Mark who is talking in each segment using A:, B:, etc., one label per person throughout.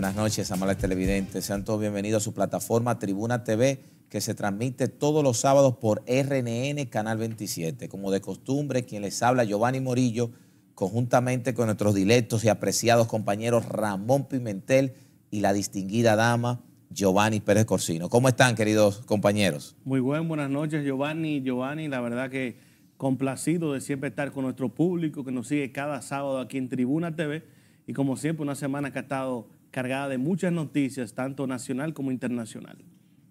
A: buenas noches, amables televidentes. Sean todos bienvenidos a su plataforma Tribuna TV, que se transmite todos los sábados por RNN Canal 27. Como de costumbre, quien les habla, Giovanni Morillo, conjuntamente con nuestros dilectos y apreciados compañeros Ramón Pimentel y la distinguida dama Giovanni Pérez Corsino. ¿Cómo están, queridos compañeros?
B: Muy buen, buenas noches, Giovanni. Giovanni, la verdad que complacido de siempre estar con nuestro público que nos sigue cada sábado aquí en Tribuna TV. Y como siempre, una semana que ha estado cargada de muchas noticias, tanto nacional como internacional.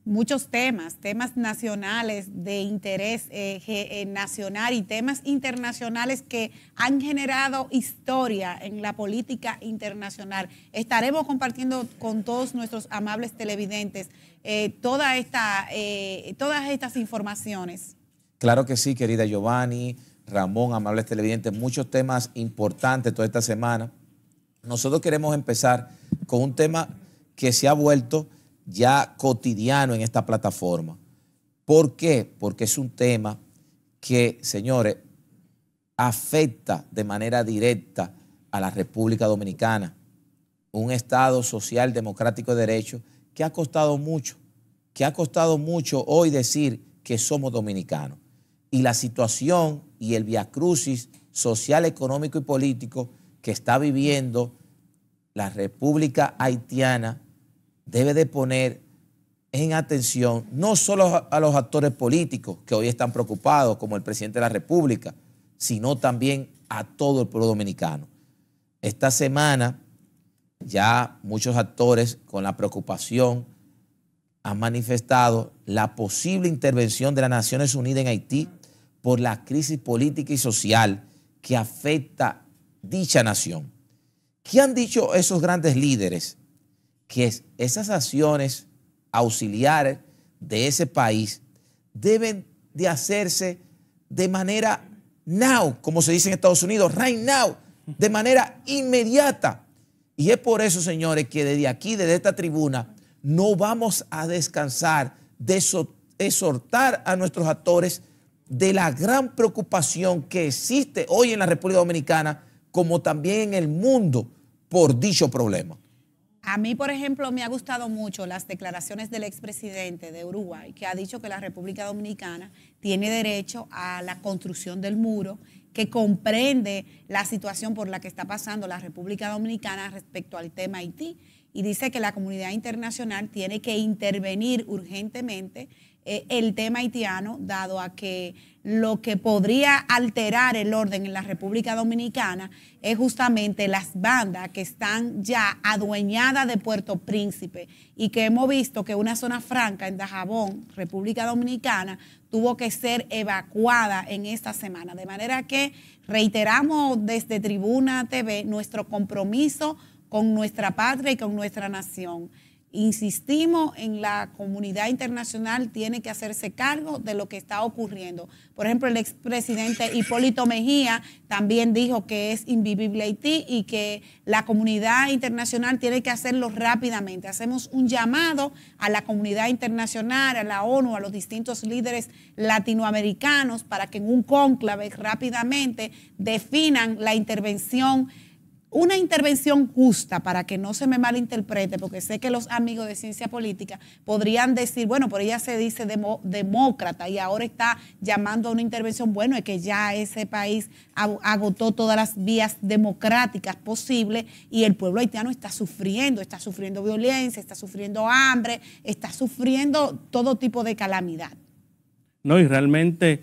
C: Muchos temas, temas nacionales de interés eh, eh, nacional y temas internacionales que han generado historia en la política internacional. Estaremos compartiendo con todos nuestros amables televidentes eh, toda esta, todas estas informaciones.
A: Claro que sí, querida Giovanni, Ramón, amables televidentes, muchos temas importantes toda esta semana. Nosotros queremos empezar con un tema que se ha vuelto ya cotidiano en esta plataforma. ¿Por qué? Porque es un tema que, señores, afecta de manera directa a la República Dominicana, un Estado social, democrático de derecho, que ha costado mucho, que ha costado mucho hoy decir que somos dominicanos. Y la situación y el viacrucis social, económico y político que está viviendo la República Haitiana debe de poner en atención no solo a los actores políticos que hoy están preocupados, como el presidente de la República, sino también a todo el pueblo dominicano. Esta semana ya muchos actores con la preocupación han manifestado la posible intervención de las Naciones Unidas en Haití por la crisis política y social que afecta dicha nación. ¿Qué han dicho esos grandes líderes? Que esas acciones auxiliares de ese país deben de hacerse de manera now, como se dice en Estados Unidos, right now, de manera inmediata. Y es por eso, señores, que desde aquí, desde esta tribuna, no vamos a descansar de exhortar a nuestros actores de la gran preocupación que existe hoy en la República Dominicana, como también en el mundo, por dicho problema.
C: A mí, por ejemplo, me ha gustado mucho las declaraciones del expresidente de Uruguay, que ha dicho que la República Dominicana tiene derecho a la construcción del muro, que comprende la situación por la que está pasando la República Dominicana respecto al tema Haití, y dice que la comunidad internacional tiene que intervenir urgentemente eh, el tema haitiano, dado a que lo que podría alterar el orden en la República Dominicana es justamente las bandas que están ya adueñadas de Puerto Príncipe y que hemos visto que una zona franca en Dajabón, República Dominicana, tuvo que ser evacuada en esta semana. De manera que reiteramos desde Tribuna TV nuestro compromiso con nuestra patria y con nuestra nación insistimos en la comunidad internacional tiene que hacerse cargo de lo que está ocurriendo. Por ejemplo, el expresidente Hipólito Mejía también dijo que es invivible Haití y que la comunidad internacional tiene que hacerlo rápidamente. Hacemos un llamado a la comunidad internacional, a la ONU, a los distintos líderes latinoamericanos para que en un cónclave rápidamente definan la intervención una intervención justa para que no se me malinterprete, porque sé que los amigos de ciencia política podrían decir, bueno, por ella se dice demócrata y ahora está llamando a una intervención, bueno, es que ya ese país agotó todas las vías democráticas posibles y el pueblo haitiano está sufriendo, está sufriendo violencia, está sufriendo hambre, está sufriendo todo tipo de calamidad.
B: No, y realmente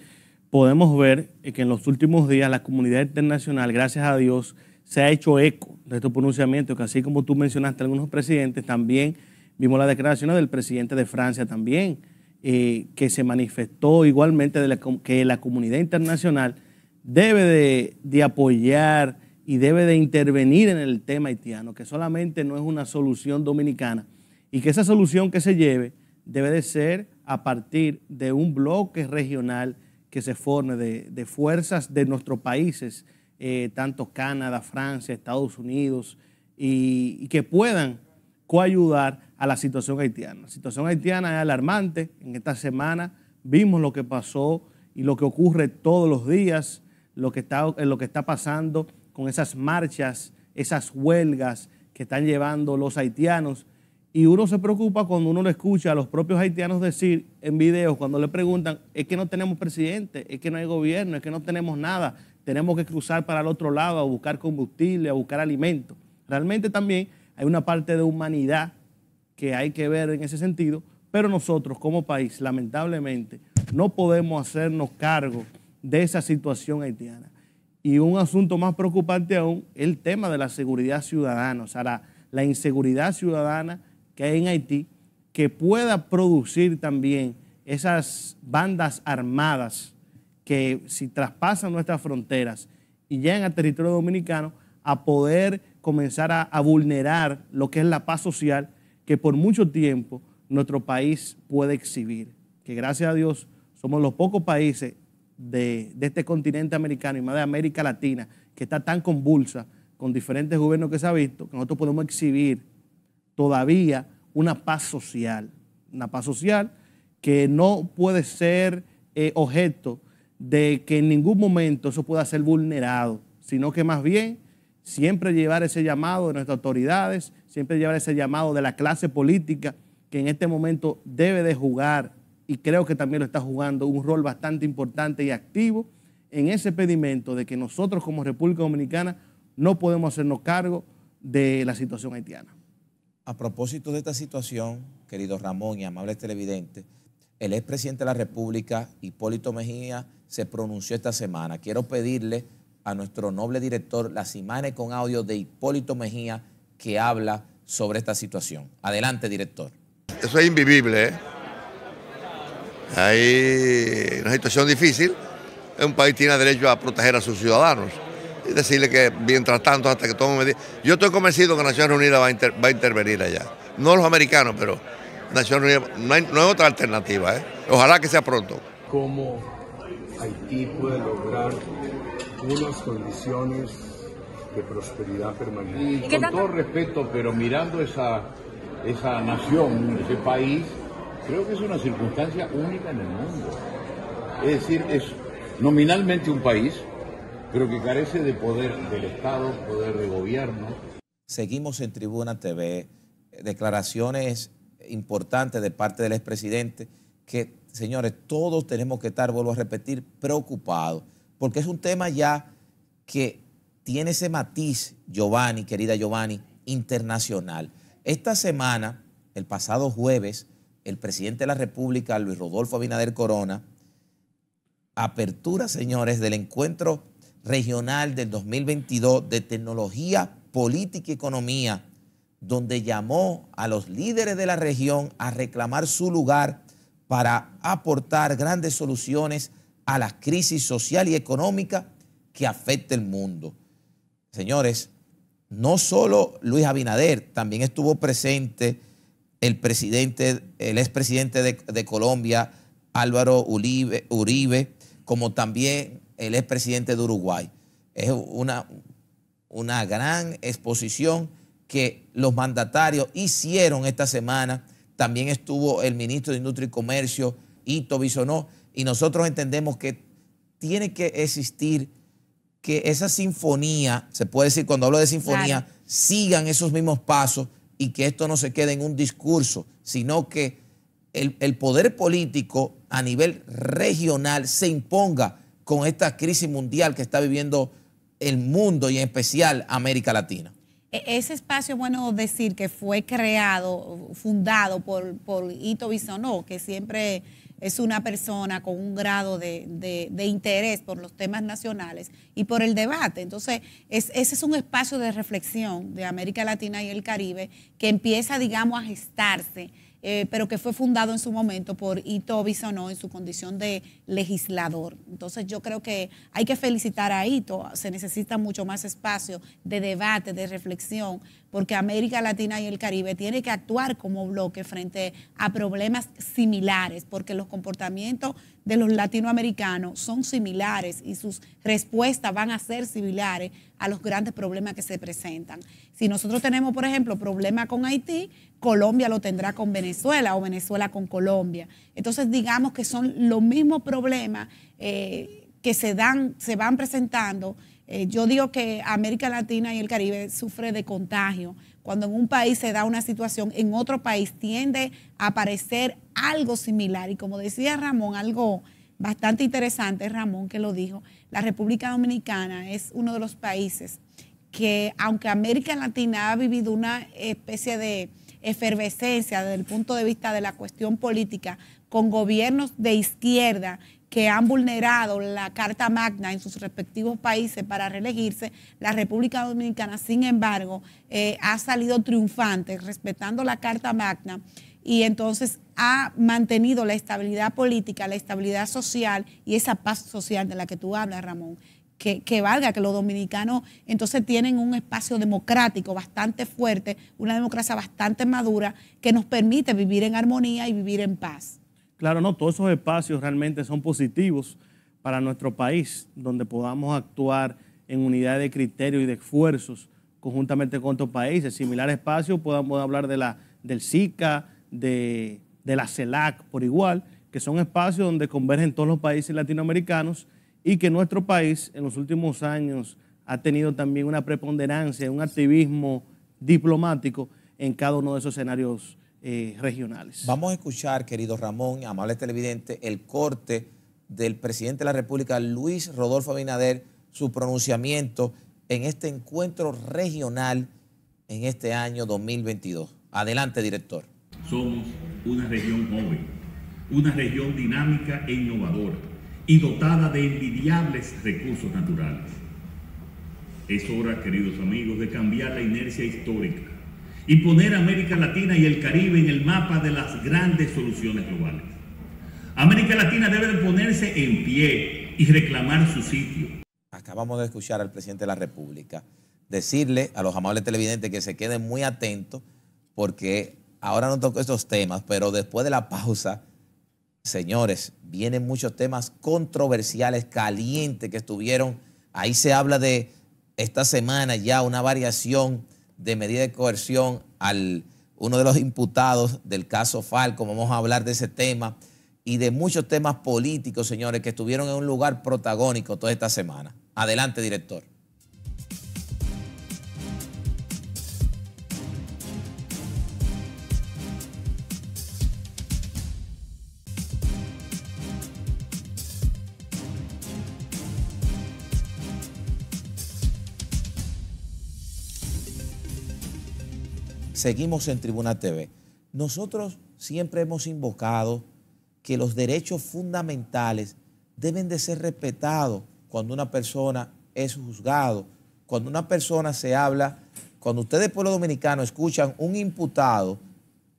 B: podemos ver que en los últimos días la comunidad internacional, gracias a Dios, se ha hecho eco de estos pronunciamientos, que así como tú mencionaste algunos presidentes, también vimos la declaración del presidente de Francia también, eh, que se manifestó igualmente de que la comunidad internacional debe de, apoyar y debe de intervenir en el tema haitiano, que solamente no es una solución dominicana y que esa solución que se lleve debe de ser a partir de un bloque regional que se forme de, de fuerzas de nuestros países eh, tanto Canadá, Francia, Estados Unidos, y, que puedan coayudar a la situación haitiana. La situación haitiana es alarmante. En esta semana vimos lo que pasó y lo que ocurre todos los días, lo que está, eh, lo que está pasando con esas marchas, esas huelgas que están llevando los haitianos. Y uno se preocupa cuando uno le escucha a los propios haitianos decir en videos, cuando le preguntan, es que no tenemos presidente, es que no hay gobierno, es que no tenemos nada, tenemos que cruzar para el otro lado a buscar combustible, a buscar alimento. Realmente también hay una parte de humanidad que hay que ver en ese sentido, pero nosotros como país, lamentablemente, no podemos hacernos cargo de esa situación haitiana. Y un asunto más preocupante aún, el tema de la seguridad ciudadana, o sea, la, la inseguridad ciudadana que hay en Haití, que pueda producir también esas bandas armadas que si traspasan nuestras fronteras y llegan al territorio dominicano, a poder comenzar a, vulnerar lo que es la paz social que por mucho tiempo nuestro país puede exhibir. Que gracias a Dios somos los pocos países de, este continente americano y más de América Latina, que está tan convulsa con diferentes gobiernos que se ha visto, que nosotros podemos exhibir todavía una paz social, una paz social que no puede ser eh, objeto de que en ningún momento eso pueda ser vulnerado, sino que más bien siempre llevar ese llamado de nuestras autoridades, siempre llevar ese llamado de la clase política que en este momento debe de jugar, y creo que también lo está jugando, un rol bastante importante y activo en ese pedimento de que nosotros como República Dominicana no podemos
A: hacernos cargo de la situación haitiana. A propósito de esta situación, querido Ramón y amables televidentes, el expresidente de la República, Hipólito Mejía, se pronunció esta semana. Quiero pedirle a nuestro noble director las imágenes con audio de Hipólito Mejía que habla sobre esta situación. Adelante, director.
B: Eso es invivible. ¿eh? Hay una situación difícil. Un país tiene derecho a proteger a sus ciudadanos y decirle que mientras tanto, hasta que tome medidas. Yo estoy convencido que Naciones Unidas va a, va a, intervenir allá. No los americanos, pero Naciones Unidas. No hay, no hay otra alternativa. ¿eh? Ojalá que sea pronto. Como tipo de lograr unas condiciones de prosperidad permanente. Y con todo respeto, pero mirando esa, esa nación,
A: ese país, creo que es una circunstancia única en el mundo. Es decir, es nominalmente un país, pero que carece de poder del Estado, poder de gobierno. Seguimos en Tribuna TV, declaraciones importantes de parte del expresidente que, señores, todos tenemos que estar, vuelvo a repetir, preocupados, porque es un tema ya que tiene ese matiz, Giovanni, querida Giovanni, internacional. Esta semana, el pasado jueves, el presidente de la República, Luis Rodolfo Abinader Corona, apertura, señores, del encuentro regional del 2022 de tecnología, política y economía, donde llamó a los líderes de la región a reclamar su lugar para aportar grandes soluciones a la crisis social y económica que afecta el mundo. Señores, no solo Luis Abinader, también estuvo presente el presidente, el expresidente de, de Colombia, Álvaro Uribe, como también el expresidente de Uruguay. Es una, una gran exposición que los mandatarios hicieron esta semana también estuvo el ministro de Industria y Comercio, Ito Bisonó, y nosotros entendemos que tiene que existir que esa sinfonía, se puede decir cuando hablo de sinfonía, sigan esos mismos pasos y que esto no se quede en un discurso, sino que el poder político a nivel regional se imponga con esta crisis mundial que está viviendo el mundo y en especial América
C: Latina. E-, ese espacio bueno decir que fue creado, fundado por, por Ito Bisonó, que siempre es una persona con un grado de, interés por los temas nacionales y por el debate. Entonces, ese es un espacio de reflexión de América Latina y el Caribe que empieza, digamos, a gestarse eh, pero que fue fundado en su momento por Ito Bisonó en su condición de legislador. Entonces yo creo que hay que felicitar a Ito, se necesita mucho más espacio de debate, de reflexión, porque América Latina y el Caribe tiene que actuar como bloque frente a problemas similares, porque los comportamientos de los latinoamericanos son similares y sus respuestas van a ser similares a los grandes problemas que se presentan. Si nosotros tenemos, por ejemplo, problemas con Haití, Colombia lo tendrá con Venezuela o Venezuela con Colombia. Entonces digamos que son los mismos problemas eh, que se, dan, se van presentando. Eh, yo digo que América Latina y el Caribe sufre de contagio. Cuando en un país se da una situación, en otro país tiende a aparecer algo similar. Y como decía Ramón, algo bastante interesante, Ramón que lo dijo, la República Dominicana es uno de los países que, aunque América Latina ha vivido una especie de efervescencia desde el punto de vista de la cuestión política con gobiernos de izquierda que han vulnerado la Carta Magna en sus respectivos países para reelegirse, la República Dominicana, sin embargo, eh, ha salido triunfante respetando la Carta Magna y entonces ha mantenido la estabilidad política, la estabilidad social y esa paz social de la que tú hablas, Ramón que, valga, que los dominicanos entonces tienen un espacio democrático bastante fuerte, una democracia bastante madura que nos permite vivir en armonía y vivir en paz.
B: Claro, no, todos esos espacios realmente son positivos para nuestro país, donde podamos actuar en unidad de criterio y de esfuerzos conjuntamente con otros países. Similar espacio, podamos hablar de la, del SICA, de, de la CELAC por igual, que son espacios donde convergen todos los países latinoamericanos y que nuestro país en los últimos años ha tenido también una preponderancia,
A: un activismo diplomático en cada uno de esos escenarios eh, regionales. Vamos a escuchar, querido Ramón, amable televidente, el corte del presidente de la República, Luis Rodolfo Abinader, su pronunciamiento en este encuentro regional en este año 2022. Adelante, director. Somos una región joven, una región dinámica e innovadora y dotada
B: de envidiables recursos naturales. Es hora, queridos amigos, de cambiar la inercia histórica y poner a América Latina y el Caribe en el mapa de las grandes soluciones globales. América Latina debe de ponerse en pie y reclamar su sitio.
A: Acabamos de escuchar al presidente de la República decirle a los amables televidentes que se queden muy atentos porque ahora no toco estos temas, pero después de la pausa Señores, vienen muchos temas controversiales, calientes que estuvieron. Ahí se habla de esta semana ya una variación de medida de coerción al uno de los imputados del caso Falco. Vamos a hablar de ese tema y de muchos temas políticos, señores, que estuvieron en un lugar protagónico toda esta semana. Adelante, director. seguimos en Tribuna TV. Nosotros siempre hemos invocado que los derechos fundamentales deben de ser respetados cuando una persona es juzgado, cuando una persona se habla, cuando ustedes pueblo dominicano escuchan un imputado,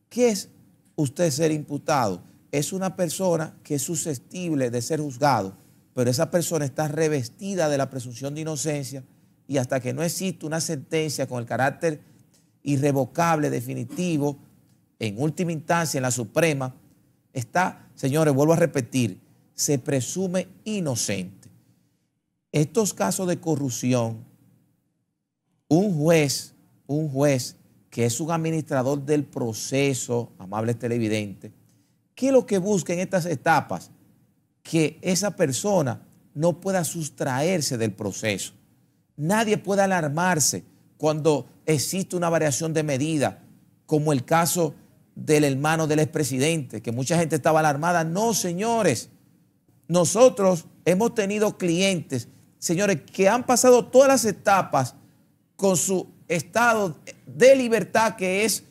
A: ¿qué es usted ser imputado? Es una persona que es susceptible de ser juzgado, pero esa persona está revestida de la presunción de inocencia y hasta que no existe una sentencia con el carácter irrevocable, definitivo, en última instancia, en la Suprema, está, señores, vuelvo a repetir, se presume inocente. Estos casos de corrupción, un juez, un juez que es un administrador del proceso, amables televidentes, ¿qué es lo que busca en estas etapas? Que esa persona no pueda sustraerse del proceso. Nadie pueda alarmarse cuando existe una variación de medida, como el caso del hermano del expresidente, que mucha gente estaba alarmada. No, señores, nosotros hemos tenido clientes, señores, que han pasado todas las etapas con su estado de libertad, que es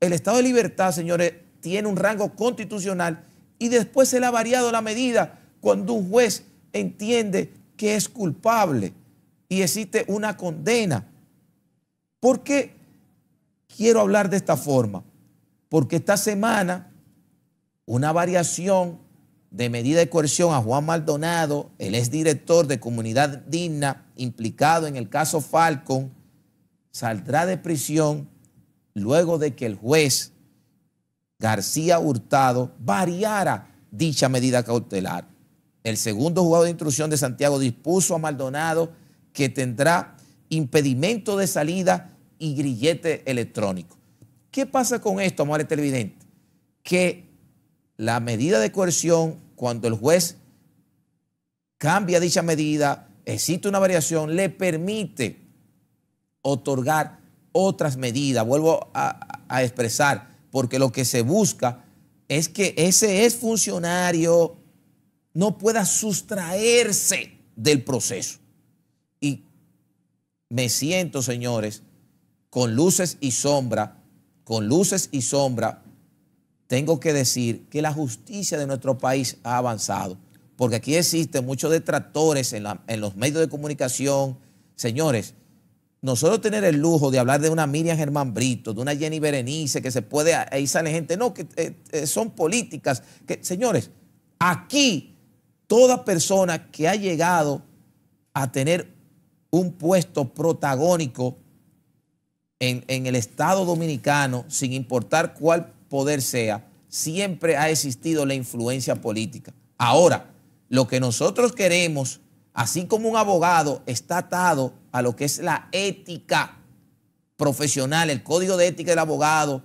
A: el estado de libertad, señores, tiene un rango constitucional y después se le ha variado la medida cuando un juez entiende que es culpable y existe una condena. ¿Por qué quiero hablar de esta forma? Porque esta semana una variación de medida de coerción a Juan Maldonado, el exdirector de Comunidad Digna, implicado en el caso Falcon, saldrá de prisión luego de que el juez García Hurtado variara dicha medida cautelar. El segundo juzgado de instrucción de Santiago dispuso a Maldonado que tendrá impedimento de salida y grillete electrónico. ¿Qué pasa con esto, amores televidente? Que la medida de coerción, cuando el juez cambia dicha medida, existe una variación, le permite otorgar otras medidas. Vuelvo a, a expresar, porque lo que se busca es que ese funcionario no pueda sustraerse del proceso me siento, señores, con luces y sombra, con luces y sombra, tengo que decir que la justicia de nuestro país ha avanzado, porque aquí existen muchos detractores en, los medios de comunicación. Señores, nosotros tener el lujo de hablar de una Miriam Germán Brito, de una Jenny Berenice, que se puede, ahí sale gente, no, que eh, eh, son políticas. Que, señores, aquí toda persona que ha llegado a tener un puesto protagónico en, el Estado dominicano, sin importar cuál poder sea, siempre ha existido la influencia política. Ahora, lo que nosotros queremos, así como un abogado está atado a lo que es la ética profesional, el código de ética del abogado,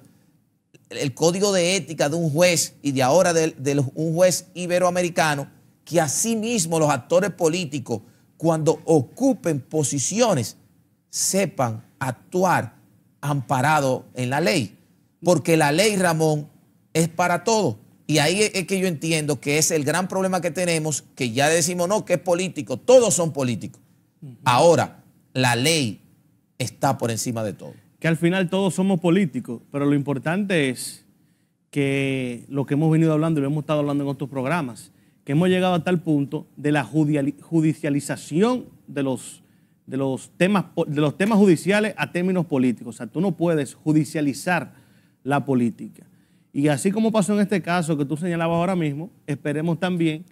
A: el código de ética de un juez y de ahora de, de un juez iberoamericano, que asimismo los actores políticos cuando ocupen posiciones, sepan actuar amparado en la ley. Porque la ley, Ramón, es para todo. Y ahí es que yo entiendo que es el gran problema que tenemos, que ya decimos no, que es político, todos son políticos. Ahora, la ley está
B: por encima de todo. Que al final todos somos políticos, pero lo importante es que lo que hemos venido hablando y lo hemos estado hablando en otros programas, que hemos llegado a tal punto de la judicialización de los, de los, temas, de los temas judiciales a términos políticos. O sea, tú no puedes judicializar la política. Y así como pasó en este caso que tú señalabas ahora mismo, esperemos también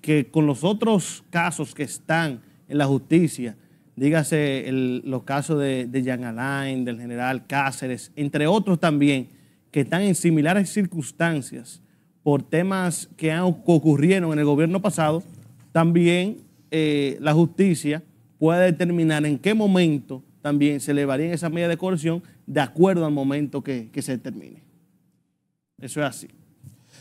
B: que con los otros casos que están en la justicia, dígase los casos de, de Jean Alain, del general Cáceres, entre otros también, que están en similares circunstancias, por temas que han, ocurrieron en el gobierno pasado, también eh, la justicia puede determinar en qué momento también se elevarían esas medidas de coerción de acuerdo al momento que, se determine. Eso es así.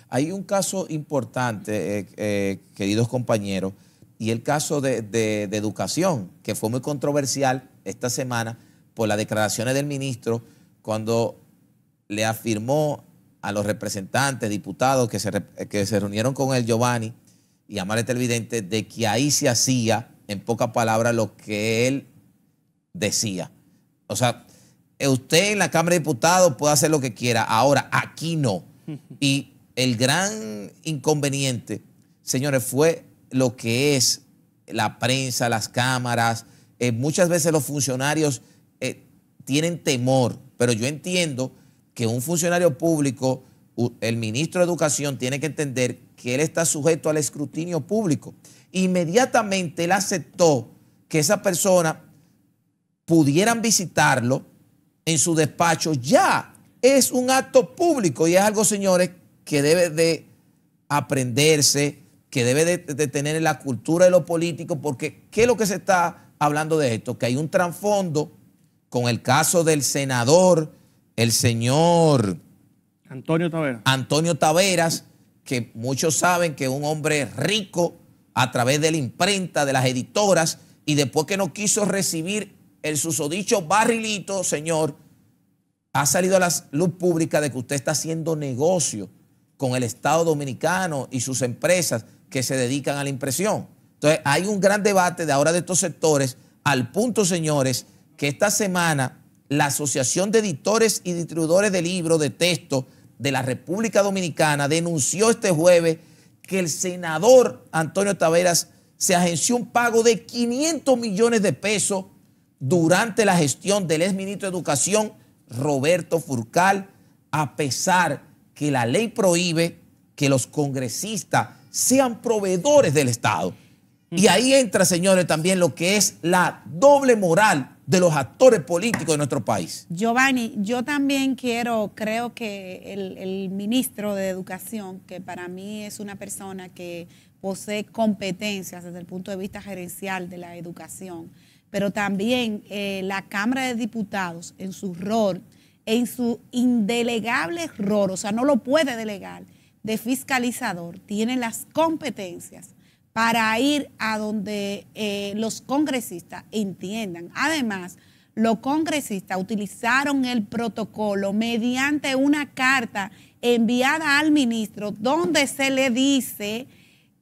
A: Hay un caso importante, eh, eh, queridos compañeros, y el caso de, educación, que fue muy controversial esta semana por las declaraciones del ministro cuando le afirmó a los representantes, diputados eh, que se, reunieron con el Giovanni y Marete televidente de que ahí se hacía, en pocas palabras, lo que él decía. O sea, eh, usted en la Cámara de Diputados puede hacer lo que quiera, ahora aquí no. Y el gran inconveniente, señores, fue lo que es la prensa, las cámaras. Eh, muchas veces los funcionarios tienen temor, pero yo entiendo que un funcionario público, el ministro de Educación, tiene que entender que él está sujeto al escrutinio público. Inmediatamente él aceptó que esa persona pudieran visitarlo en su despacho. Ya es un acto público y es algo, señores, que debe de aprenderse, que debe de, tener en la cultura de lo político, porque ¿qué es lo que se está hablando de esto? Que hay un trasfondo con el caso del senador el señor Antonio Taveras. Antonio Taveras, que muchos saben que es un hombre rico a través de la imprenta, de las editoras, y después que no quiso recibir el susodicho barrilito, señor, ha salido a la luz pública de que usted está haciendo negocio con el Estado dominicano y sus empresas que se dedican a la impresión. Entonces, hay un gran debate de ahora de estos sectores, al punto, señores, que esta semana la Asociación de Editores y Distribuidores de Libros de Texto de la República Dominicana denunció este jueves que el senador Antonio Taveras se agenció un pago de 500 millones de pesos durante la gestión del exministro de Educación Roberto Furcal, a pesar que la ley prohíbe que los congresistas sean proveedores del Estado. Y ahí entra, señores, también lo que es la doble moral de los actores políticos de nuestro país.
C: Giovanni, yo también quiero, creo que el, ministro de Educación, que para mí es una persona que posee competencias desde el punto de vista gerencial de la educación, pero también eh, la Cámara de Diputados en su rol, en su indelegable rol, o sea, no lo puede delegar, de fiscalizador, tiene las competencias para ir a donde eh, los congresistas entiendan. Además, los congresistas utilizaron el protocolo mediante una carta enviada al ministro donde se le dice,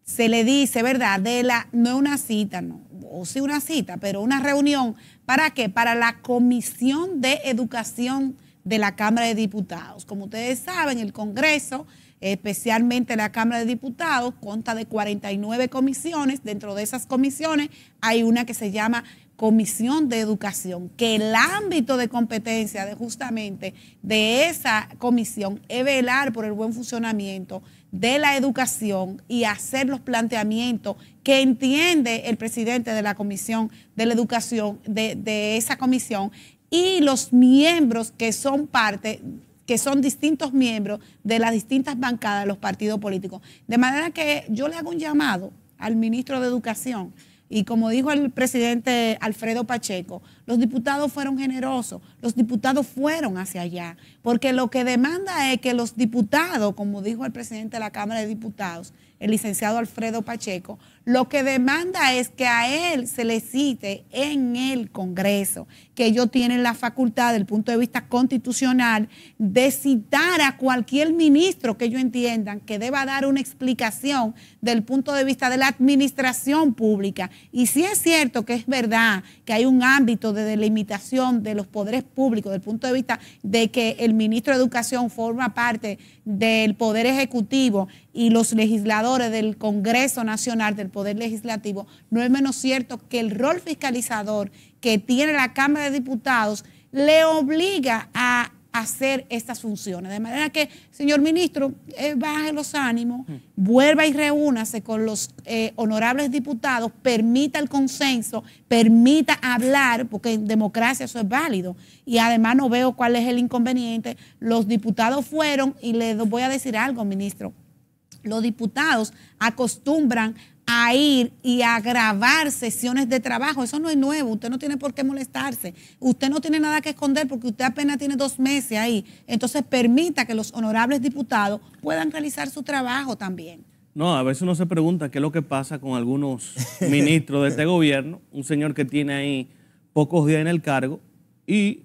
C: se le dice, ¿verdad? De la, no una cita, no, o sí una cita, pero una reunión, ¿para qué? Para la Comisión de Educación de la Cámara de Diputados. Como ustedes saben, el Congreso especialmente la Cámara de Diputados, consta de 49 comisiones. Dentro de esas comisiones hay una que se llama Comisión de Educación, que el ámbito de competencia de justamente de esa comisión es velar por el buen funcionamiento de la educación y hacer los planteamientos que entiende el presidente de la Comisión de la Educación, de, de esa comisión, y los miembros que son parte que son distintos miembros de las distintas bancadas de los partidos políticos. De manera que yo le hago un llamado al ministro de Educación. Y como dijo el presidente Alfredo Pacheco, los diputados fueron generosos, los diputados fueron hacia allá, porque lo que demanda es que los diputados, como dijo el presidente de la Cámara de Diputados, el licenciado Alfredo Pacheco, lo que demanda es que a él se le cite en el Congreso, que ellos tienen la facultad, desde el punto de vista constitucional, de citar a cualquier ministro que ellos entiendan que deba dar una explicación del punto de vista de la administración pública. Y si es cierto que es verdad que hay un ámbito de delimitación de los poderes públicos, desde el punto de vista de que el ministro de Educación forma parte del Poder Ejecutivo y los legisladores del Congreso Nacional del Poder Legislativo, no es menos cierto que el rol fiscalizador que tiene la Cámara de Diputados le obliga a hacer estas funciones. De manera que, señor ministro, eh, baje los ánimos, vuelva y reúnase con los eh, honorables diputados, permita el consenso, permita hablar, porque en democracia eso es válido. Y además no veo cuál es el inconveniente. Los diputados fueron, y les voy a decir algo, ministro, los diputados acostumbran a ir y a grabar sesiones de trabajo. Eso no es nuevo, usted no tiene por qué molestarse, usted no tiene nada que esconder porque usted apenas tiene dos meses ahí. Entonces permita que los honorables diputados puedan realizar su trabajo también.
B: No, a veces uno se pregunta qué es lo que pasa con algunos ministros de este gobierno, un señor que tiene ahí pocos días en el cargo y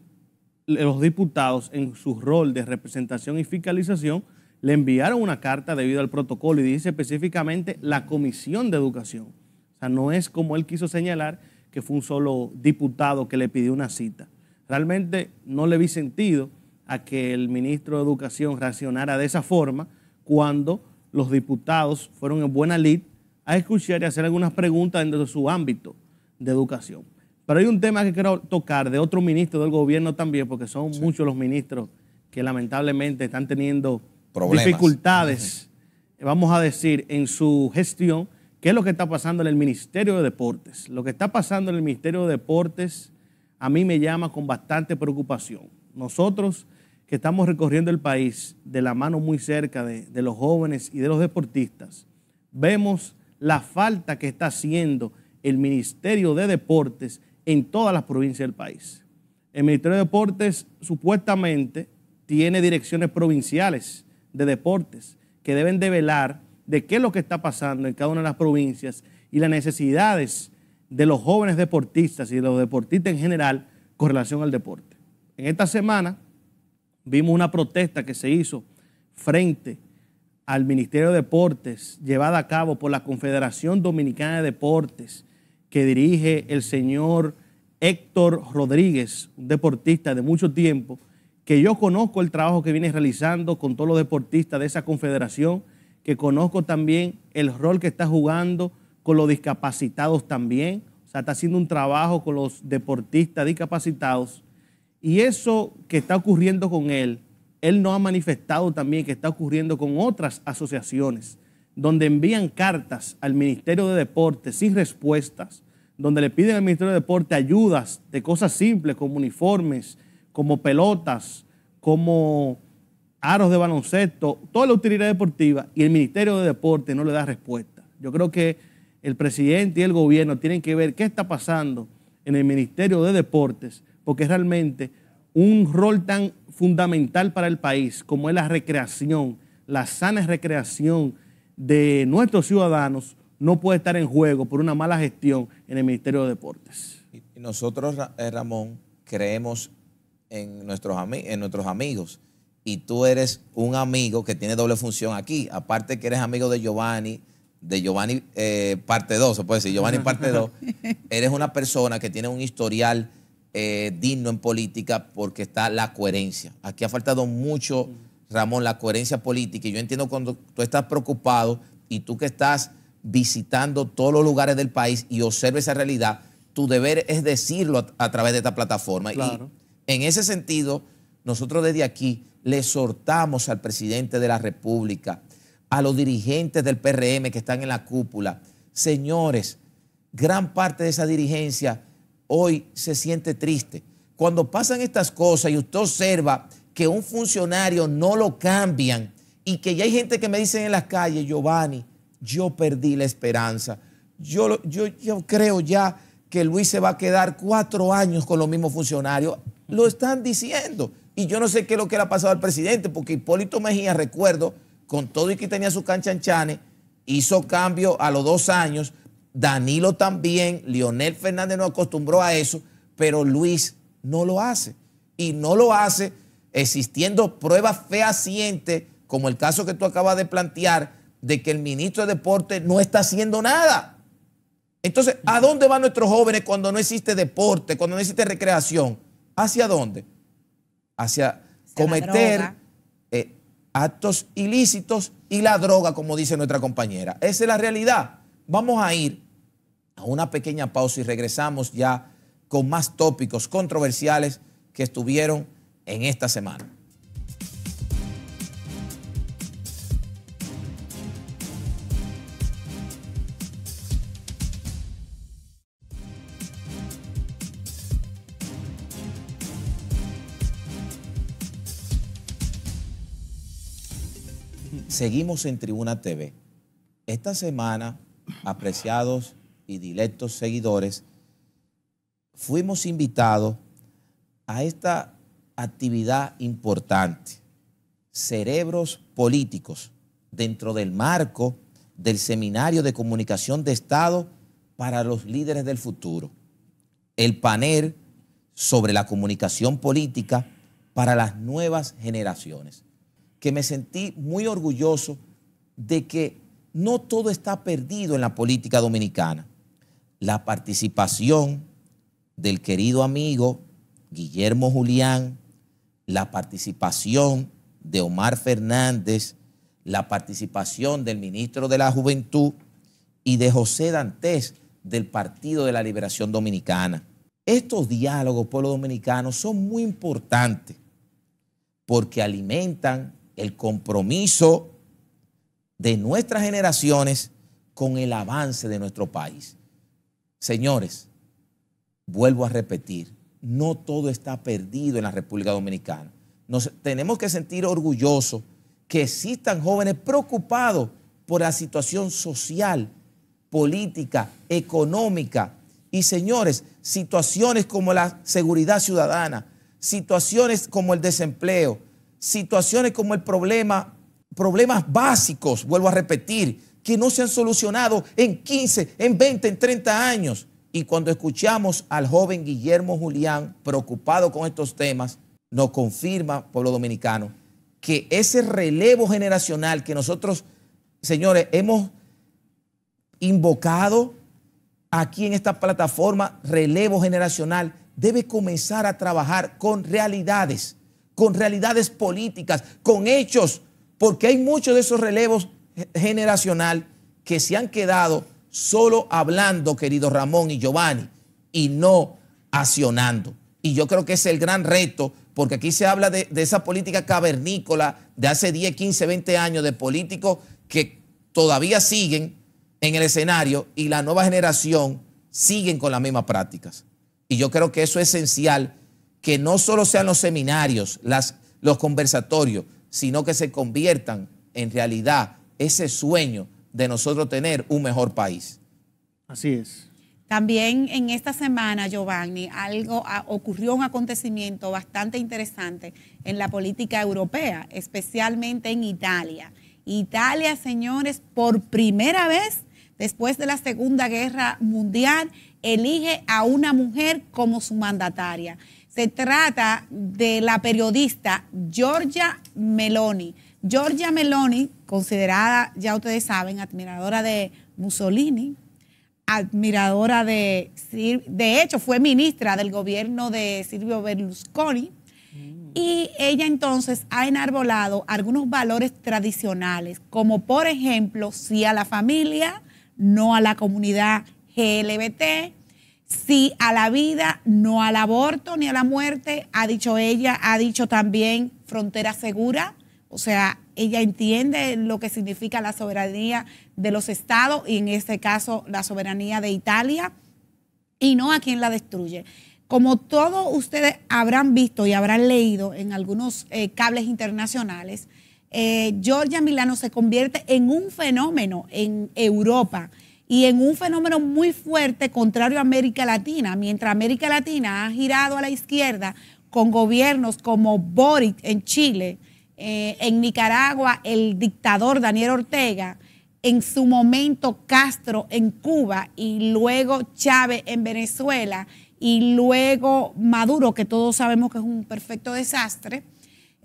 B: los diputados en su rol de representación y fiscalización le enviaron una carta debido al protocolo y dice específicamente la Comisión de Educación. O sea, no es como él quiso señalar que fue un solo diputado que le pidió una cita. Realmente no le vi sentido a que el ministro de Educación reaccionara de esa forma cuando los diputados fueron en buena lid a escuchar y hacer algunas preguntas dentro de su ámbito de educación. Pero hay un tema que quiero tocar de otro ministro del gobierno también, porque son muchos los ministros que lamentablemente están teniendo dificultades, vamos a decir, en su gestión, qué es lo que está pasando en el Ministerio de Deportes. Lo que está pasando en el Ministerio de Deportes a mí me llama con bastante preocupación. Nosotros que estamos recorriendo el país de la mano muy cerca de, de los jóvenes y de los deportistas, vemos la falta que está haciendo el Ministerio de Deportes en todas las provincias del país. El Ministerio de Deportes supuestamente tiene direcciones provinciales, de deportes, que deben de velar de qué es lo que está pasando en cada una de las provincias y las necesidades de los jóvenes deportistas y de los deportistas en general con relación al deporte. En esta semana vimos una protesta que se hizo frente al Ministerio de Deportes llevada a cabo por la Confederación Dominicana de Deportes que dirige el señor Héctor Rodríguez, un deportista de mucho tiempo, que yo conozco el trabajo que viene realizando con todos los deportistas de esa confederación, que conozco también el rol que está jugando con los discapacitados también, o sea, está haciendo un trabajo con los deportistas discapacitados. Y eso que está ocurriendo con él, él no ha manifestado también que está ocurriendo con otras asociaciones, donde envían cartas al Ministerio de Deportes sin respuestas, donde le piden al Ministerio de Deporte ayudas de cosas simples como uniformes, como pelotas, como aros de baloncesto, toda la utilidad deportiva y el Ministerio de Deportes no le da respuesta. Yo creo que el presidente y el gobierno tienen que ver qué está pasando en el Ministerio de Deportes, porque realmente un rol tan fundamental para el país como es la recreación, la sana recreación de nuestros ciudadanos, no puede estar en juego por una mala
A: gestión en el Ministerio de Deportes. Y nosotros, eh, Ramón, creemos en nuestros, en nuestros amigos. Y tú eres un amigo que tiene doble función aquí. Aparte que eres amigo de Giovanni, de Giovanni eh, parte 2, se puede decir, Giovanni parte 2, eres una persona que tiene un historial eh, digno en política porque está la coherencia. Aquí ha faltado mucho, Ramón, la coherencia política. Y yo entiendo cuando tú estás preocupado y tú que estás visitando todos los lugares del país y observa esa realidad, tu deber es decirlo a, través de esta plataforma. Y, en ese sentido, nosotros desde aquí le exhortamos al presidente de la República, a los dirigentes del PRM que están en la cúpula. Señores, gran parte de esa dirigencia hoy se siente triste. Cuando pasan estas cosas y usted observa que un funcionario no lo cambian y que ya hay gente que me dice en las calles, Giovanni, yo perdí la esperanza. Yo, yo, yo creo ya que Luis se va a quedar cuatro años con los mismos funcionarios lo están diciendo. Y yo no sé qué es lo que le ha pasado al presidente, porque Hipólito Mejía, recuerdo, con todo y que tenía su canchanchane, hizo cambio a los dos años. Danilo también, Lionel Fernández no acostumbró a eso, pero Luis no lo hace. Y no lo hace existiendo pruebas fehacientes, como el caso que tú acabas de plantear, de que el ministro de Deporte no está haciendo nada. Entonces, ¿a dónde van nuestros jóvenes cuando no existe deporte, cuando no existe recreación? ¿Hacia dónde? Hacia, cometer eh, actos ilícitos y la droga, como dice nuestra compañera. Esa es la realidad. Vamos a ir a una pequeña pausa y regresamos ya con más tópicos controversiales que estuvieron en esta semana. Seguimos en Tribuna TV. Esta semana, apreciados y directos seguidores, fuimos invitados a esta actividad importante, Cerebros Políticos, dentro del marco del Seminario de Comunicación de Estado para los Líderes del Futuro. El panel sobre la comunicación política para las nuevas generaciones que me sentí muy orgulloso de que no todo está perdido en la política dominicana. La participación del querido amigo Guillermo Julián, la participación de Omar Fernández, la participación del ministro de la Juventud y de José Dantes del Partido de la Liberación Dominicana. Estos diálogos, pueblo dominicano, son muy importantes porque alimentan el compromiso de nuestras generaciones con el avance de nuestro país. Señores, vuelvo a repetir, no todo está perdido en la República Dominicana. Nos tenemos que sentir orgullosos que existan jóvenes preocupados por la situación social, política, económica y, señores, situaciones como la seguridad ciudadana, situaciones como el desempleo, situaciones como el problema, problemas básicos, vuelvo a repetir, que no se han solucionado en 15, en 20, en 30 años. Y cuando escuchamos al joven Guillermo Julián preocupado con estos temas, nos confirma, pueblo dominicano, que ese relevo generacional que nosotros, señores, hemos invocado aquí en esta plataforma, relevo generacional, debe comenzar a trabajar con realidades con realidades políticas, con hechos, porque hay muchos de esos relevos generacional que se han quedado solo hablando, querido Ramón y Giovanni, y no accionando. Y yo creo que es el gran reto, porque aquí se habla de, esa política cavernícola de hace 10, 15, 20 años, de políticos que todavía siguen en el escenario y la nueva generación siguen con las mismas prácticas. Y yo creo que eso es esencial que no solo sean los seminarios, los conversatorios, sino que se conviertan en realidad ese sueño de nosotros tener un mejor país. Así es.
C: También en esta semana, Giovanni, algo ocurrió un acontecimiento bastante interesante en la política europea, especialmente en Italia. Italia, señores, por primera vez después de la Segunda Guerra Mundial, elige a una mujer como su mandataria. Se trata de la periodista Giorgia Meloni. Giorgia Meloni, considerada, ya ustedes saben, admiradora de Mussolini, admiradora de, de hecho fue ministra del gobierno de Silvio Berlusconi, mm. y ella entonces ha enarbolado algunos valores tradicionales, como por ejemplo, sí a la familia, no a la comunidad LGBT, sí a la vida, no al aborto ni a la muerte, ha dicho ella, ha dicho también frontera segura, o sea, ella entiende lo que significa la soberanía de los estados y en este caso la soberanía de Italia y no a quien la destruye. Como todos ustedes habrán visto y habrán leído en algunos eh, cables internacionales, eh, Georgia Milano se convierte en un fenómeno en Europa y en un fenómeno muy fuerte contrario a América Latina. Mientras América Latina ha girado a la izquierda con gobiernos como Boric en Chile, eh, en Nicaragua el dictador Daniel Ortega, en su momento Castro en Cuba y luego Chávez en Venezuela y luego Maduro, que todos sabemos que es un perfecto desastre.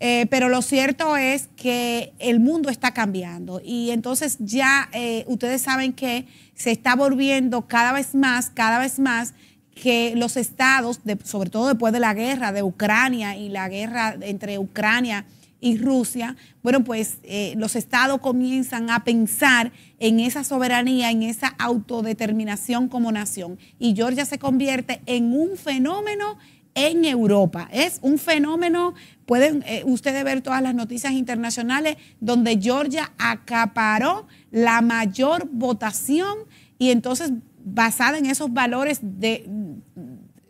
C: Eh, pero lo cierto es que el mundo está cambiando y entonces ya eh, ustedes saben que se está volviendo cada vez más, cada vez más que los estados, sobre todo después de la guerra de Ucrania y la guerra entre Ucrania y Rusia, bueno, pues eh, los estados comienzan a pensar en esa soberanía, en esa autodeterminación como nación. Y Georgia se convierte en un fenómeno en Europa. Es un fenómeno, pueden eh, ustedes ver todas las noticias internacionales, donde Georgia acaparó la mayor votación y entonces basada en esos valores de,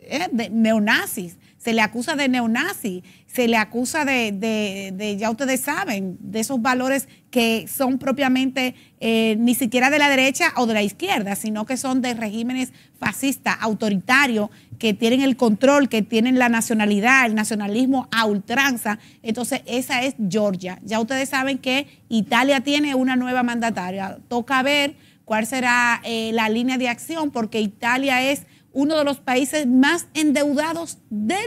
C: eh, neonazis, se le acusa de neonazi se le acusa de, de, ya ustedes saben, de esos valores que son propiamente eh, ni siquiera de la derecha o de la izquierda, sino que son de regímenes fascistas, autoritarios, que tienen el control, que tienen la nacionalidad, el nacionalismo a ultranza. Entonces, esa es Georgia. Ya ustedes saben que Italia tiene una nueva mandataria. Toca ver cuál será eh, la línea de acción, porque Italia es uno de los países más endeudados del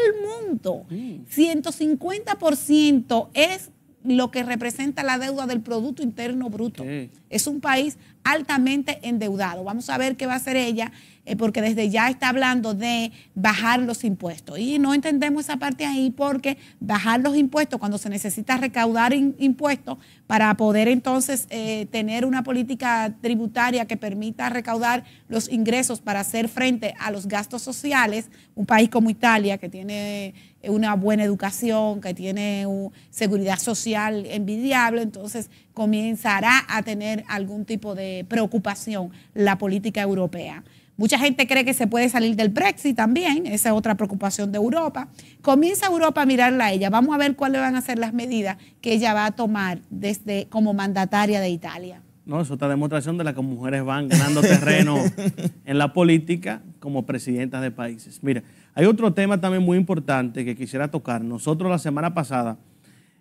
C: mundo. 150% mm. es lo que representa la deuda del Producto Interno Bruto. Es un país altamente endeudado. Vamos a ver qué va a hacer ella eh, porque desde ya está hablando de bajar los impuestos. Y no entendemos esa parte ahí porque bajar los impuestos cuando se necesita recaudar impuestos para poder entonces eh, tener una política tributaria que permita recaudar los ingresos para hacer frente a los gastos sociales, un país como Italia que tiene una buena educación, que tiene seguridad social envidiable, entonces comenzará a tener algún tipo de preocupación la política europea. Mucha gente cree que se puede salir del Brexit también, esa es otra preocupación de Europa. Comienza Europa a mirarla a ella, vamos a ver cuáles van a ser las medidas que ella va a tomar desde como mandataria de Italia.
B: No, es otra demostración de la que mujeres van ganando terreno en la política como presidentas de países. Mira, hay otro tema también muy importante que quisiera tocar. Nosotros la semana pasada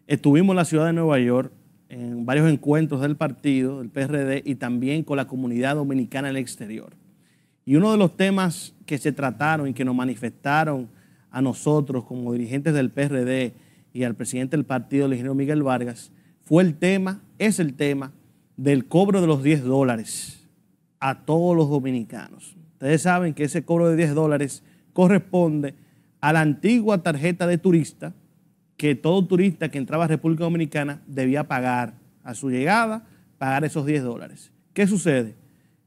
B: estuvimos en la ciudad de Nueva York en varios encuentros del partido, del PRD y también con la comunidad dominicana en el exterior. Y uno de los temas que se trataron y que nos manifestaron a nosotros como dirigentes del PRD y al presidente del partido, el ingeniero Miguel Vargas, fue el tema, es el tema del cobro de los 10 dólares a todos los dominicanos. Ustedes saben que ese cobro de 10 dólares corresponde a la antigua tarjeta de turista que todo turista que entraba a República Dominicana debía pagar a su llegada, pagar esos 10 dólares. ¿Qué sucede?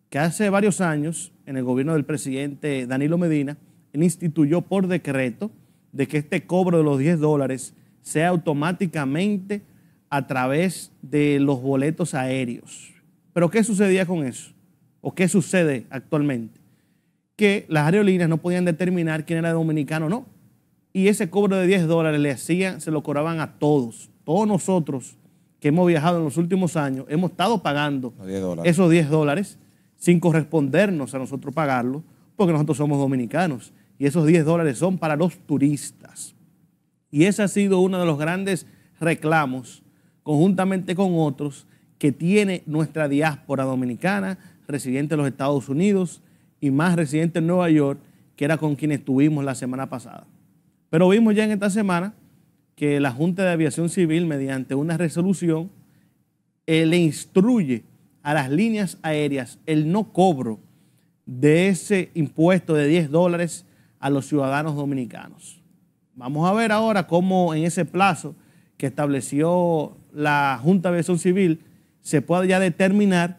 B: Que hace varios años en el gobierno del presidente Danilo Medina, instituyó por decreto de que este cobro de los 10 dólares sea automáticamente a través de los boletos aéreos. Pero ¿qué sucedía con eso? ¿O qué sucede actualmente? Que las aerolíneas no podían determinar quién era dominicano o no. Y ese cobro de 10 dólares le hacían, se lo cobraban a todos. Todos nosotros que hemos viajado en los últimos años hemos estado pagando esos 10 dólares sin correspondernos a nosotros pagarlo, porque nosotros somos dominicanos y esos 10 dólares son para los turistas. Y ese ha sido uno de los grandes reclamos, conjuntamente con otros, que tiene nuestra diáspora dominicana, residente en los Estados Unidos y más residente en Nueva York, que era con quienes estuvimos la semana pasada. Pero vimos ya en esta semana que la Junta de Aviación Civil, mediante una resolución, eh, le instruye a las líneas aéreas el no cobro de ese impuesto de 10 dólares a los ciudadanos dominicanos. Vamos a ver ahora cómo en ese plazo que estableció la Junta de Aviación Civil se pueda ya determinar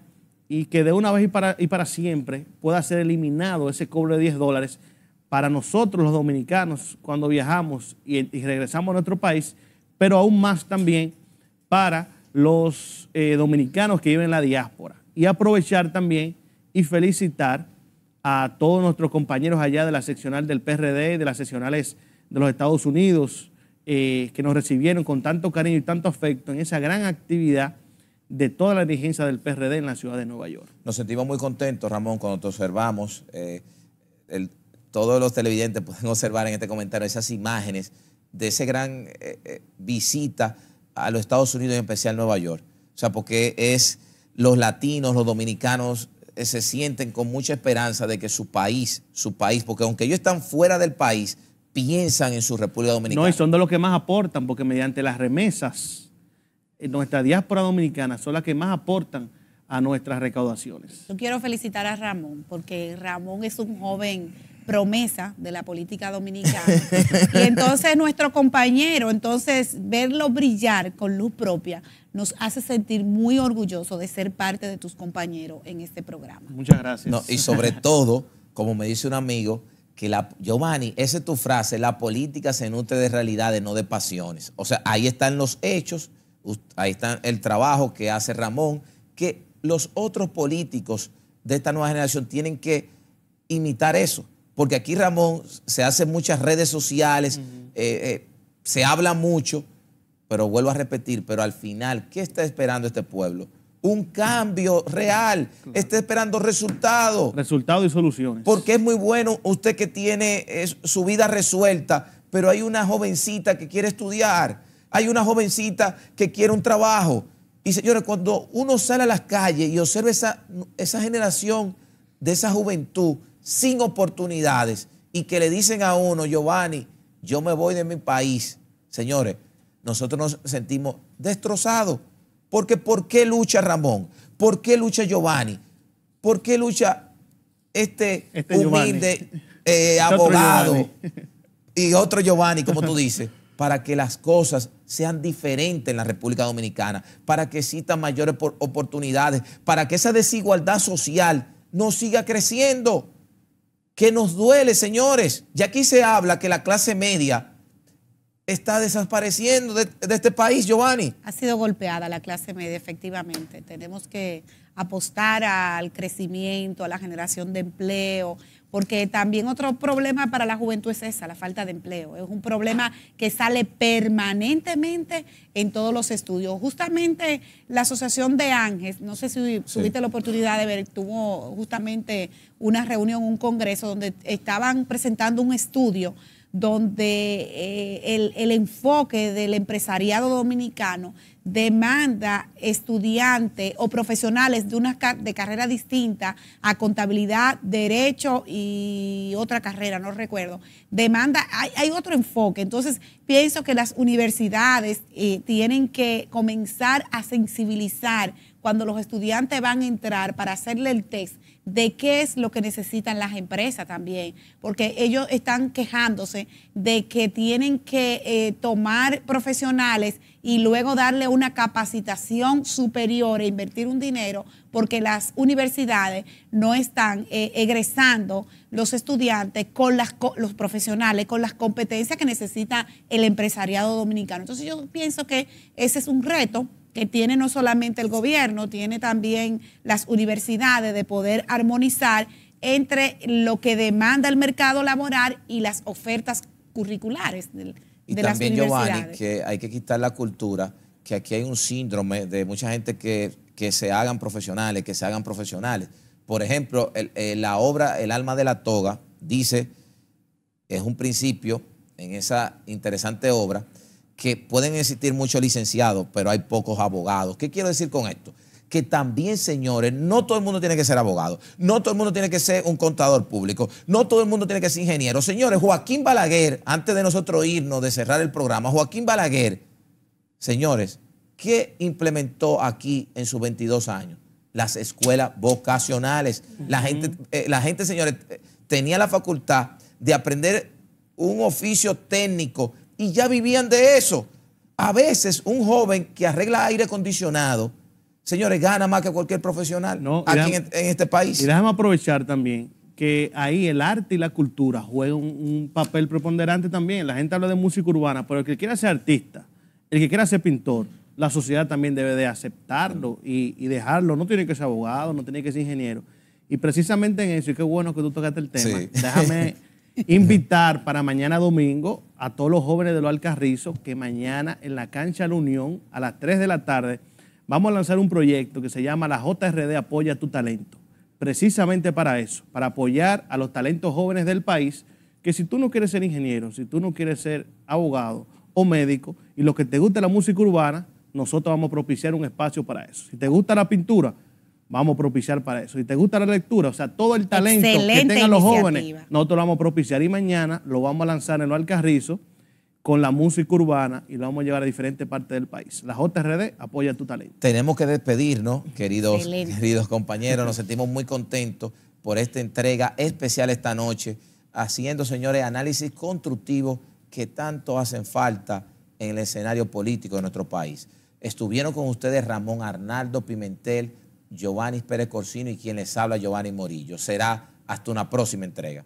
B: y que de una vez y para, y para siempre pueda ser eliminado ese cobro de 10 dólares para nosotros los dominicanos cuando viajamos y, y regresamos a nuestro país, pero aún más también para los eh, dominicanos que viven en la diáspora. Y aprovechar también y felicitar a todos nuestros compañeros allá de la seccional del PRD, de las seccionales de los Estados Unidos, eh, que nos recibieron con tanto cariño y tanto afecto en esa gran actividad de toda la dirigencia
A: del PRD en la ciudad de Nueva York. Nos sentimos muy contentos, Ramón, cuando te observamos, eh, todos los televidentes pueden observar en este comentario esas imágenes de esa gran visita a los Estados Unidos, en especial Nueva York. O sea, porque es los latinos, los dominicanos eh, se sienten con mucha esperanza de que su país, su país, porque aunque ellos están fuera del país, piensan en su República Dominicana. No, y son de los que más
B: aportan, porque mediante las remesas, eh, nuestra diáspora dominicana son las que más aportan a nuestras recaudaciones.
C: Yo quiero felicitar a Ramón, porque Ramón es un joven promesa de la política dominicana. y entonces nuestro compañero, entonces verlo brillar con luz propia, nos hace sentir muy orgulloso de ser parte de tus compañeros en este programa.
A: Muchas gracias. y sobre todo, como me dice un amigo, que la, Giovanni, esa es tu frase, la política se nutre de realidades, no de pasiones. O sea, ahí están los hechos, ahí está el trabajo que hace Ramón, que los otros políticos de esta nueva generación tienen que imitar eso porque aquí Ramón se hacen muchas redes sociales, eh, eh, se habla mucho, pero vuelvo a repetir, pero al final, ¿qué está esperando este pueblo? Un cambio real, está esperando resultados. Resultados y soluciones. Porque es muy bueno usted que tiene eh, su vida resuelta, pero hay una jovencita que quiere estudiar, hay una jovencita que quiere un trabajo. Y señores, cuando uno sale a las calles y observa esa, esa generación de esa juventud sin oportunidades y que le dicen a uno, Giovanni, yo me voy de mi país. Señores, nosotros nos sentimos destrozados. Porque ¿por qué lucha Ramón? ¿Por qué lucha Giovanni? ¿Por qué lucha este, este humilde eh, este abogado y otro Giovanni, como tú dices, para que las cosas sean diferentes en la República Dominicana, para que existan mayores oportunidades, para que esa desigualdad social no siga creciendo? que nos duele, señores. Y aquí se habla que la clase media está desapareciendo de, de, este país, Giovanni.
C: Ha sido golpeada la clase media, efectivamente. Tenemos que apostar al crecimiento, a la generación de empleo, porque también otro problema para la juventud es esa, la falta de empleo. Es un problema que sale permanentemente en todos los estudios. Justamente la Asociación de Ángeles, no sé si tuviste la oportunidad de ver, tuvo justamente una reunión, un congreso donde estaban presentando un estudio donde eh, el, el, enfoque del empresariado dominicano demanda estudiantes o profesionales de una de carrera distinta a contabilidad, derecho y otra carrera, no recuerdo. Demanda, hay, hay otro enfoque. Entonces, pienso que las universidades eh, tienen que comenzar a sensibilizar cuando los estudiantes van a entrar para hacerle el test de qué es lo que necesitan las empresas también, porque ellos están quejándose de que tienen que eh, tomar profesionales y luego darle una capacitación superior e invertir un dinero, porque las universidades no están eh, egresando los estudiantes con las, los profesionales, con las competencias que necesita el empresariado dominicano. Entonces yo pienso que ese es un reto que tiene no solamente el gobierno, tiene también las universidades de poder armonizar entre lo que demanda el mercado laboral y las ofertas curriculares de, y también, Giovanni,
A: que hay que quitar la cultura, que aquí hay un síndrome de mucha gente que, se hagan profesionales, que se hagan profesionales. Por ejemplo, eh, la obra El alma de la toga dice, es un principio en esa interesante obra, que pueden existir muchos licenciados, pero hay pocos abogados. ¿Qué quiero decir con esto? que también, señores, no todo el mundo tiene que ser abogado, no todo el mundo tiene que ser un contador público, no todo el mundo tiene que ser ingeniero. Señores, Joaquín Balaguer, antes de nosotros irnos, de cerrar el programa, Joaquín Balaguer, señores, ¿qué implementó aquí en sus 22 años? Las escuelas vocacionales. La gente, eh, la gente señores, tenía la facultad de aprender un oficio técnico y ya vivían de eso. A veces un joven que arregla aire acondicionado, señores, gana más que cualquier profesional no, aquí en,
B: este país. Y déjame aprovechar también que ahí el arte y la cultura juegan un, papel preponderante también. La gente habla de música urbana, pero el que quiera ser artista, el que quiera ser pintor, la sociedad también debe de aceptarlo y, dejarlo. No tiene que ser abogado, no tiene que ser ingeniero. Y precisamente en eso, y qué bueno que tú tocaste el tema, déjame invitar para mañana domingo a todos los jóvenes de los Alcarrizos que mañana en la cancha de La Unión a las 3 de la tarde vamos a lanzar un proyecto que se llama la JRD Apoya tu Talento, precisamente para eso, para apoyar a los talentos jóvenes del país, que si tú no quieres ser ingeniero, si tú no quieres ser abogado o médico y lo que te gusta la música urbana, nosotros vamos a propiciar un espacio para eso. Si te gusta la pintura, vamos a propiciar para eso. Y te gusta la lectura, o sea, todo el talento que tengan los jóvenes, nosotros lo vamos a propiciar. Y mañana lo vamos a lanzar en el Alcarrizo con la música urbana
A: y lo vamos a llevar a diferentes partes del país. La JRD apoya tu talento. Tenemos que despedirnos, queridos, queridos compañeros. Nos sentimos muy contentos por esta entrega especial esta noche, haciendo, señores, análisis constructivos que tanto hacen falta en el escenario político de nuestro país. Estuvieron con ustedes Ramón Arnaldo Pimentel, Giovanni Pérez Corsino y quien les habla Giovanni Morillo. Será hasta una próxima entrega.